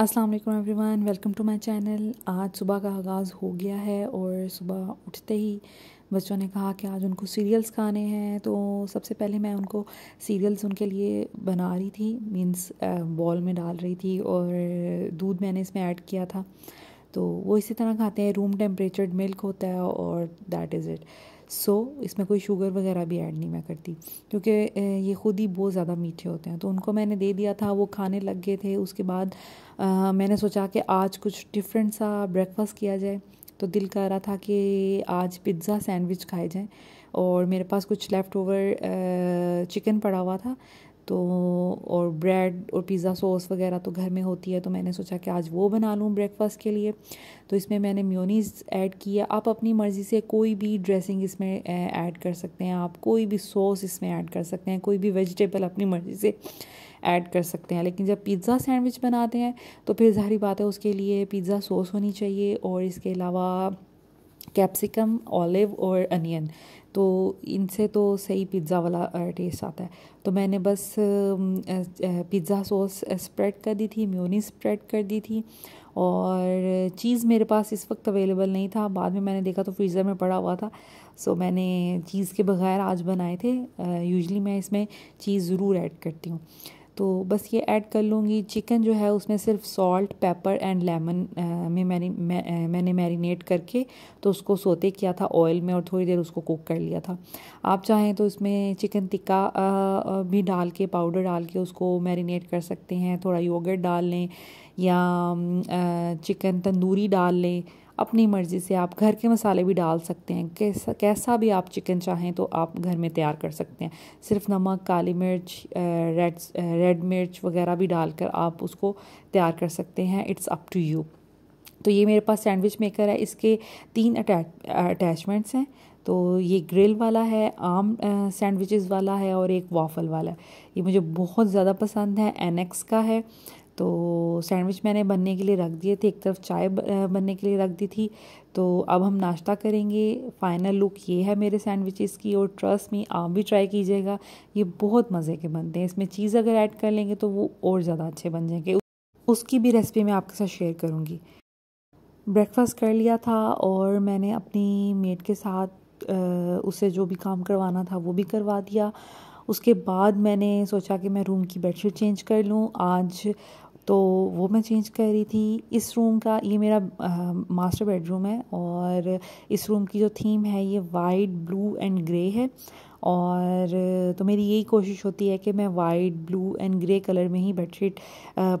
अस्सलाम वालेकुम everyone welcome to my channel आज सुबह का आगाज़ हो गया है और सुबह उठते ही बच्चों ने कहा कि आज उनको सीरियल्स खाने हैं तो सबसे पहले मैं उनको सीरियल्स उनके लिए बना रही थी मींस बॉल में डाल रही थी और दूध मैंने इसमें ऐड किया था तो वो इसी तरह खाते हैं रूम टेम्परेचर्ड मिल्क होता है और that is it so so, इसमें कोई शुगर वगैरह भी ऐड नहीं मैं करती क्योंकि ये ख़ुद ही बहुत ज़्यादा मीठे होते हैं तो उनको मैंने दे दिया था वो खाने लग गए थे उसके बाद आ, मैंने सोचा कि आज कुछ डिफरेंट सा ब्रेकफास्ट किया जाए तो दिल कर रहा था कि आज पिज़्ज़ा सैंडविच खाए जाएँ और मेरे पास कुछ लेफ़्ट ओवर चिकन पड़ा हुआ था तो और ब्रेड और पिज़्ज़ा सॉस वगैरह तो घर में होती है तो मैंने सोचा कि आज वो बना लूँ ब्रेकफास्ट के लिए तो इसमें मैंने म्योनीस ऐड की है आप अपनी मर्ज़ी से कोई भी ड्रेसिंग इसमें ऐड कर सकते हैं आप कोई भी सॉस इसमें ऐड कर सकते हैं कोई भी वेजिटेबल अपनी मर्ज़ी से ऐड कर सकते हैं लेकिन जब पिज़्ज़ा सैंडविच बनाते हैं तो फिर जाहिर बात है उसके लिए पिज़्ज़ा सॉस होनी चाहिए और इसके अलावा कैप्सिकम ऑलिव और अनियन तो इनसे तो सही पिज़्ज़ा वाला टेस्ट आता है तो मैंने बस पिज़्ज़ा सॉस स्प्रेड कर दी थी म्योनी स्प्रेड कर दी थी और चीज़ मेरे पास इस वक्त अवेलेबल नहीं था बाद में मैंने देखा तो फ्रीज़र में पड़ा हुआ था सो मैंने चीज़ के बगैर आज बनाए थे यूजली मैं इसमें चीज़ ज़रूर ऐड करती हूँ तो बस ये ऐड कर लूँगी चिकन जो है उसमें सिर्फ सॉल्ट पेपर एंड लेमन में मैंने मैं, मैंने मैरिनेट करके तो उसको सोते किया था ऑयल में और थोड़ी देर उसको कुक कर लिया था आप चाहें तो इसमें चिकन टिक्का भी डाल के पाउडर डाल के उसको मैरिनेट कर सकते हैं थोड़ा योगर्ट डाल लें या चिकन तंदूरी डाल लें अपनी मर्ज़ी से आप घर के मसाले भी डाल सकते हैं कैसा कैसा भी आप चिकन चाहें तो आप घर में तैयार कर सकते हैं सिर्फ नमक काली मिर्च रेड रेड मिर्च वगैरह भी डालकर आप उसको तैयार कर सकते हैं इट्स अप टू यू तो ये मेरे पास सैंडविच मेकर है इसके तीन अटैचमेंट्स हैं तो ये ग्रिल वाला है आम सैंडविचेस वाला है और एक वाफल वाला है ये मुझे बहुत ज़्यादा पसंद है एनएक्स का है तो सैंडविच मैंने बनने के लिए रख दिए थे एक तरफ चाय बनने के लिए रख दी थी तो अब हम नाश्ता करेंगे फाइनल लुक ये है मेरे सैंडविचेस की और ट्रस्ट में आप भी ट्राई कीजिएगा ये बहुत मज़े के बनते हैं इसमें चीज़ अगर ऐड कर लेंगे तो वो और ज़्यादा अच्छे बन जाएंगे उसकी भी रेसिपी मैं आपके साथ शेयर करूँगी ब्रेकफास्ट कर लिया था और मैंने अपनी मेड के साथ उसे जो भी काम करवाना था वो भी करवा दिया उसके बाद मैंने सोचा कि मैं रूम की बेडशीट चेंज कर लूँ आज तो वो मैं चेंज कर रही थी इस रूम का ये मेरा मास्टर बेडरूम है और इस रूम की जो थीम है ये वाइट ब्लू एंड ग्रे है और तो मेरी यही कोशिश होती है कि मैं white blue and grey colour में ही बेडशीट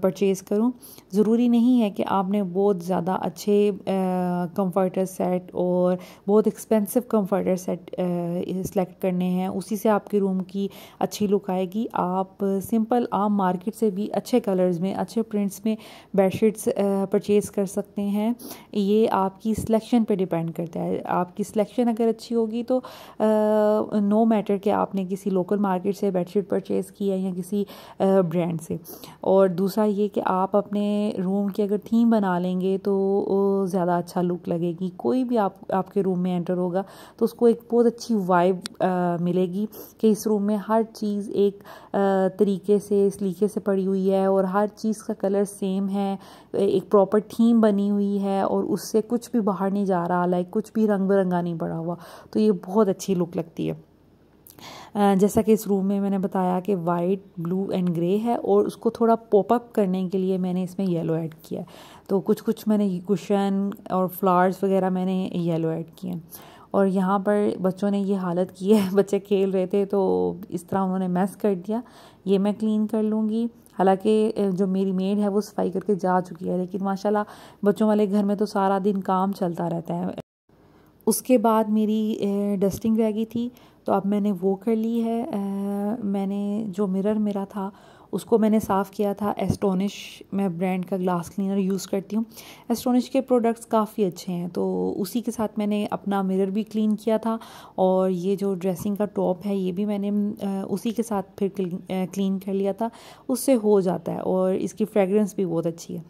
परचेज़ करूँ ज़रूरी नहीं है कि आपने बहुत ज़्यादा अच्छे कंफर्टर सेट और बहुत एक्सपेंसिव कंफर्टर सेट सेलेक्ट करने हैं उसी से आपके रूम की अच्छी लुक आएगी आप सिंपल आम मार्केट से भी अच्छे कलर्स में अच्छे प्रिंट्स में बेडशीट्स परचेज़ कर सकते हैं ये आपकी सिलेक्शन पर डिपेंड करता है आपकी सिलेक्शन अगर अच्छी होगी तो नो uh, no मैटर कि आपने किसी लोकल मार्केट से बेडशीट परचेज़ की है या किसी ब्रांड से और दूसरा ये कि आप अपने रूम की अगर थीम बना लेंगे तो ज़्यादा अच्छा लुक लगेगी कोई भी आप आपके रूम में एंटर होगा तो उसको एक बहुत अच्छी वाइब मिलेगी कि इस रूम में हर चीज़ एक तरीके से सलीके से पड़ी हुई है और हर चीज़ का कलर सेम है एक प्रॉपर थीम बनी हुई है और उससे कुछ भी बाहर नहीं जा रहा लाइक कुछ भी रंग बिरंगा नहीं पड़ा हुआ तो ये बहुत अच्छी लुक लगती है जैसा कि इस रूम में मैंने बताया कि वाइट ब्लू एंड ग्रे है और उसको थोड़ा पॉपअप करने के लिए मैंने इसमें येलो ऐड किया तो कुछ कुछ मैंने कुशन और फ्लावर्स वगैरह मैंने येलो ऐड किए और यहाँ पर बच्चों ने ये हालत की है बच्चे खेल रहे थे तो इस तरह उन्होंने मैस कर दिया ये मैं क्लीन कर लूँगी हालांकि जो मेरी मेड है वो सफाई करके जा चुकी है लेकिन माशाल्लाह बच्चों वाले घर में तो सारा दिन काम चलता रहता है उसके बाद मेरी डस्टिंग रह गई थी तो अब मैंने वो कर ली है आ, मैंने जो मिरर मेरा था उसको मैंने साफ़ किया था एस्टोनिश मैं ब्रांड का ग्लास क्लीनर यूज़ करती हूँ एस्टोनिश के प्रोडक्ट्स काफ़ी अच्छे हैं तो उसी के साथ मैंने अपना मिरर भी क्लीन किया था और ये जो ड्रेसिंग का टॉप है ये भी मैंने उसी के साथ फिर क्लीन कर लिया था उससे हो जाता है और इसकी फ्रेगरेंस भी बहुत अच्छी है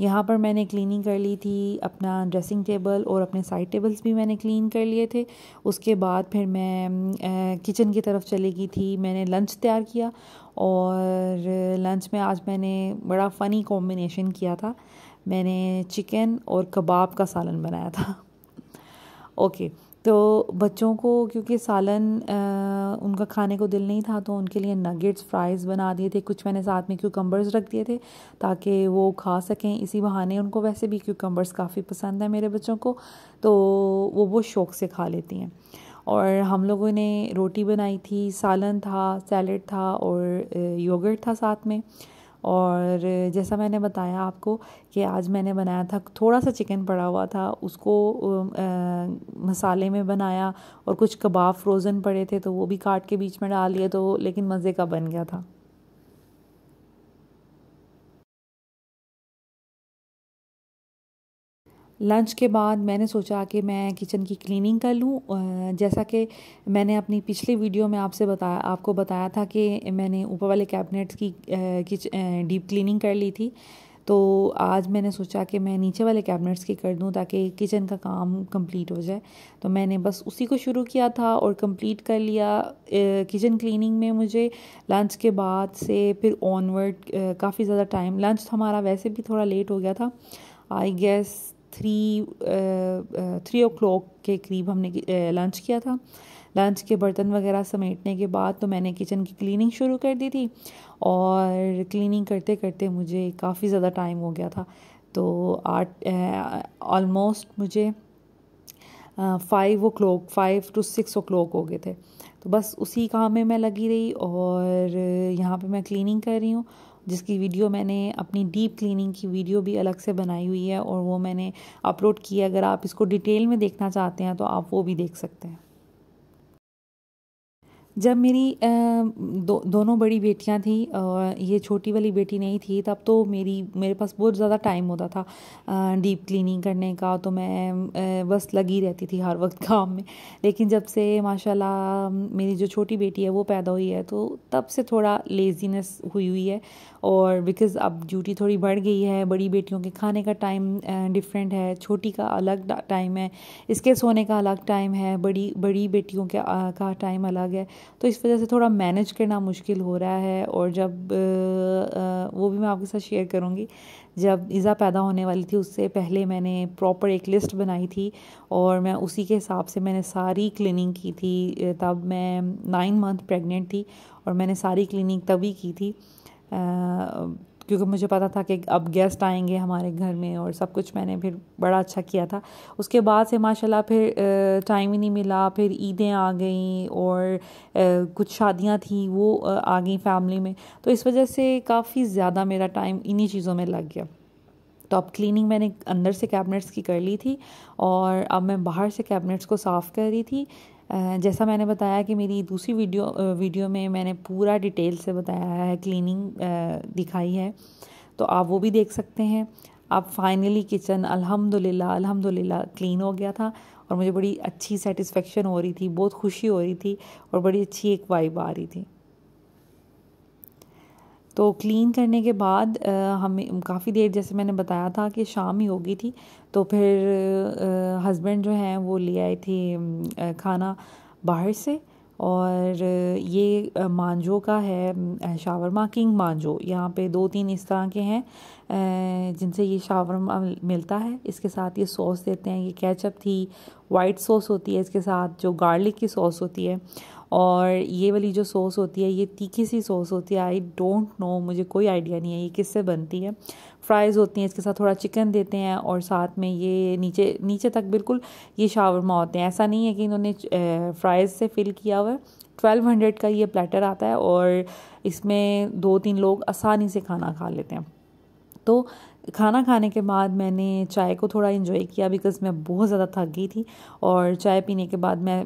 यहाँ पर मैंने क्लीनिंग कर ली थी अपना ड्रेसिंग टेबल और अपने साइड टेबल्स भी मैंने क्लीन कर लिए थे उसके बाद फिर मैं किचन की तरफ चली गई थी मैंने लंच तैयार किया और लंच में आज मैंने बड़ा फ़नी कॉम्बिनेशन किया था मैंने चिकन और कबाब का सालन बनाया था ओके तो बच्चों को क्योंकि सालन आ, उनका खाने को दिल नहीं था तो उनके लिए नगेट्स फ्राइज़ बना दिए थे कुछ मैंने साथ में क्यूकम्बर्स रख दिए थे ताकि वो खा सकें इसी बहाने उनको वैसे भी क्यूकम्बर्स काफ़ी पसंद है मेरे बच्चों को तो वो बहुत शौक़ से खा लेती हैं और हम लोगों ने रोटी बनाई थी सालन था सैलड था और योगर्ट था साथ में और जैसा मैंने बताया आपको कि आज मैंने बनाया था थोड़ा सा चिकन पड़ा हुआ था उसको आ, मसाले में बनाया और कुछ कबाब फ्रोज़न पड़े थे तो वो भी काट के बीच में डाल लिए तो लेकिन मज़े का बन गया था लंच के बाद मैंने सोचा कि मैं किचन की क्लीनिंग कर लूँ जैसा कि मैंने अपनी पिछली वीडियो में आपसे बताया आपको बताया था कि मैंने ऊपर वाले कैबिनेट्स की किच डीप क्लीनिंग कर ली थी तो आज मैंने सोचा कि मैं नीचे वाले कैबिनेट्स की कर दूं ताकि किचन का काम कंप्लीट हो जाए तो मैंने बस उसी को शुरू किया था और कंप्लीट कर लिया किचन क्लीनिंग में मुझे लंच के बाद से फिर ऑनवर्ड काफ़ी ज़्यादा टाइम लंच तो हमारा वैसे भी थोड़ा लेट हो गया था I guess three three o'clock के करीब हमने लंच uh, किया था लंच के बर्तन वगैरह समेटने के बाद तो मैंने किचन की क्लीनिंग शुरू कर दी थी और क्लीनिंग करते करते मुझे काफ़ी ज़्यादा टाइम हो गया था तो आठ ऑलमोस्ट uh, मुझे five o'clock five to six o'clock हो गए थे तो बस उसी काम में मैं लगी रही और यहाँ पे मैं क्लीनिंग कर रही हूँ जिसकी वीडियो मैंने अपनी डीप क्लीनिंग की वीडियो भी अलग से बनाई हुई है और वो मैंने अपलोड की है अगर आप इसको डिटेल में देखना चाहते हैं तो आप वो भी देख सकते हैं जब मेरी दो दोनों बड़ी बेटियां थी और ये छोटी वाली बेटी नहीं थी तब तो मेरी मेरे पास बहुत ज़्यादा टाइम होता था डीप क्लीनिंग करने का तो मैं बस लगी रहती थी हर वक्त काम में लेकिन जब से माशाल्लाह मेरी जो छोटी बेटी है वो पैदा हुई है तो तब से थोड़ा लेज़ीनेस हुई हुई है और बिकॉज़ अब ड्यूटी थोड़ी बढ़ गई है बड़ी बेटियों के खाने का टाइम डिफरेंट है छोटी का अलग टाइम है इसके सोने का अलग टाइम है बड़ी बड़ी बेटियों के का टाइम अलग है तो इस वजह से थोड़ा मैनेज करना मुश्किल हो रहा है और जब वो भी मैं आपके साथ शेयर करूँगी जब ईज़ा पैदा होने वाली थी उससे पहले मैंने प्रॉपर एक लिस्ट बनाई थी और मैं उसी के हिसाब से मैंने सारी क्लिनिंग की थी तब मैं नाइन मंथ प्रेगनेंट थी और मैंने सारी क्लिनिंग तभी की थी क्योंकि मुझे पता था कि अब गेस्ट आएंगे हमारे घर में और सब कुछ मैंने फिर बड़ा अच्छा किया था उसके बाद से माशाल्लाह फिर टाइम ही नहीं मिला फिर ईदें आ गई और कुछ शादियां थी वो आ गई फैमिली में तो इस वजह से काफ़ी ज़्यादा मेरा टाइम इन्हीं चीज़ों में लग गया तो अब क्लीनिंग मैंने अंदर से कैबिनेट्स की कर ली थी और अब मैं बाहर से कैबिनेट्स को साफ़ कर रही थी जैसा मैंने बताया कि मेरी दूसरी वीडियो वीडियो में मैंने पूरा डिटेल से बताया है क्लीनिंग दिखाई है तो आप वो भी देख सकते हैं अब फाइनली किचन अल्हम्दुलिल्लाह अल्हम्दुलिल्लाह क्लीन हो गया था और मुझे बड़ी अच्छी सेटिस्फेक्शन हो रही थी बहुत खुशी हो रही थी और बड़ी अच्छी एक वाइब आ रही थी तो क्लीन करने के बाद हमें काफ़ी देर जैसे मैंने बताया था कि शाम ही होगी थी तो फिर हस्बैंड जो हैं वो ले आए थे खाना बाहर से और ये मांजो का है शावरमा किंग मांजो यहाँ पे दो तीन इस तरह के हैं जिनसे ये शावरमा मिलता है इसके साथ ये सॉस देते हैं ये कैचअप थी वाइट सॉस होती है इसके साथ जो गार्लिक की सॉस होती है और ये वाली जो सॉस होती है ये तीखी सी सॉस होती है आई डोंट नो मुझे कोई आइडिया नहीं है ये किससे बनती है फ्राइज़ होती हैं इसके साथ थोड़ा चिकन देते हैं और साथ में ये नीचे नीचे तक बिल्कुल ये शावरमा होते हैं ऐसा नहीं है कि इन्होंने फ्राइज़ से फिल किया हुआ है ट्वेल्व हंड्रेड का ये प्लेटर आता है और इसमें दो तीन लोग आसानी से खाना खा लेते हैं तो खाना खाने के बाद मैंने चाय को थोड़ा इन्जॉय किया बिकॉज़ मैं बहुत ज़्यादा थक गई थी और चाय पीने के बाद मैं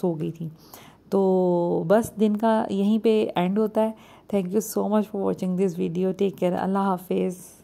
सो गई थी तो बस दिन का यहीं पे एंड होता है thank you so much for watching this video take care अल्लाह हाफिज़